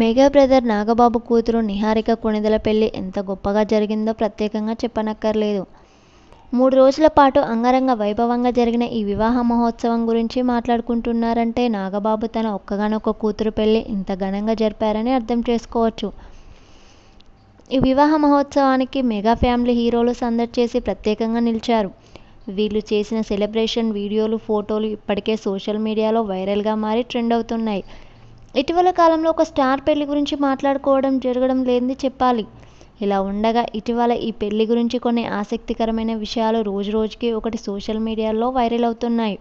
mega brother Nagababu కూతురు నిహారిక కొణిదల పెళ్లి ఎంత గొప్పగా జరిగిందో ప్రత్యేకంగా చెప్పనక్కర్లేదు మూడు రోజుల పాటు అంగరంగ వైభవంగా జరిగిన ఈ వివాహ మహోత్సవం గురించి మాట్లాడుకుంటున్నారంటే నాగబాబు తన ఒక్కగానొక్క కూతురు పెళ్లి ఇంత ఘనంగా జరిపారని అర్థం చేసుకోవచ్చు ఈ వివాహ మహోత్సవానికి మెగా ఫ్యామిలీ హీరోలు సందడి చేసి ప్రత్యేకంగా నిలిచారు వీళ్ళు చేసిన సెలబ్రేషన్ వీడియోలు ఫోటోలు ఇప్పటికే సోషల్ మీడియాలో వైరల్గా మారి ట్రెండ్ అవుతున్నాయి ఇటీవల కాలంలో ఒక స్టార్ పెళ్లి గురించి మాట్లాడుకోవడం జరగడం లేదని చెప్పాలి ఇలా ఉండగా ఇటీవల ఈ పెళ్లి గురించి కొన్ని ఆసక్తికరమైన విషయాలు రోజు రోజుకి ఒకటి సోషల్ మీడియాలో వైరల్ అవుతున్నాయి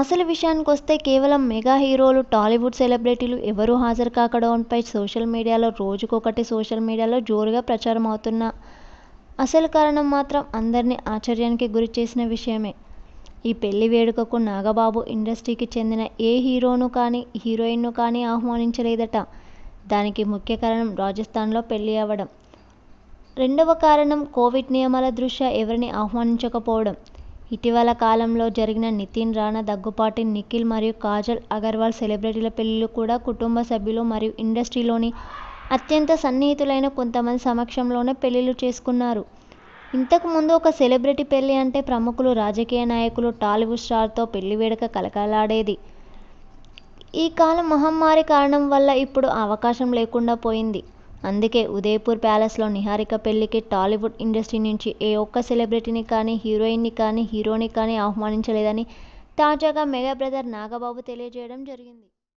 అసలు విషయానికి వస్తే కేవలం మెగా హీరోలు టాలీవుడ్ సెలబ్రిటీలు ఎవరు హాజరు కాకడంపై సోషల్ మీడియాలో రోజుకొకటి సోషల్ మీడియాలో జోరుగా ప్రచారం అవుతున్న అసలు కారణం మాత్రం అందరినీ ఆశ్చర్యానికి గురి చేసిన విషయమే ఈ పెళ్లి వేడుకకు నాగబాబు ఇండస్ట్రీకి చెందిన ఏ హీరోను కానీ హీరోయిన్ను కానీ ఆహ్వానించలేదట దానికి ముఖ్య కారణం రాజస్థాన్లో పెళ్లి అవ్వడం రెండవ కారణం కోవిడ్ నియమాల దృష్ట్యా ఎవరిని ఆహ్వానించకపోవడం ఇటీవల కాలంలో జరిగిన నితిన్ రాణా దగ్గుపాటి నిఖిల్ మరియు కాజల్ అగర్వాల్ సెలబ్రిటీల పెళ్లిళ్ళు కూడా కుటుంబ సభ్యులు మరియు ఇండస్ట్రీలోని అత్యంత సన్నిహితులైన కొంతమంది సమక్షంలోనే పెళ్లిళ్ళు చేసుకున్నారు ఇంతకుముందు ఒక సెలబ్రిటీ పెళ్ళి అంటే ప్రముఖులు రాజకీయ నాయకులు టాలీవుడ్ స్టార్తో పెళ్లి వేడుక కలకలాడేది ఈ కాలం మహమ్మారి కారణం వల్ల ఇప్పుడు అవకాశం లేకుండా పోయింది అందుకే ఉదయపూర్ ప్యాలెస్లో నిహారిక పెళ్లికి టాలీవుడ్ ఇండస్ట్రీ నుంచి ఏ ఒక్క సెలబ్రిటీని కానీ హీరోయిన్ని కానీ హీరోని కానీ ఆహ్వానించలేదని తాజాగా మెగా బ్రదర్ నాగబాబు తెలియజేయడం జరిగింది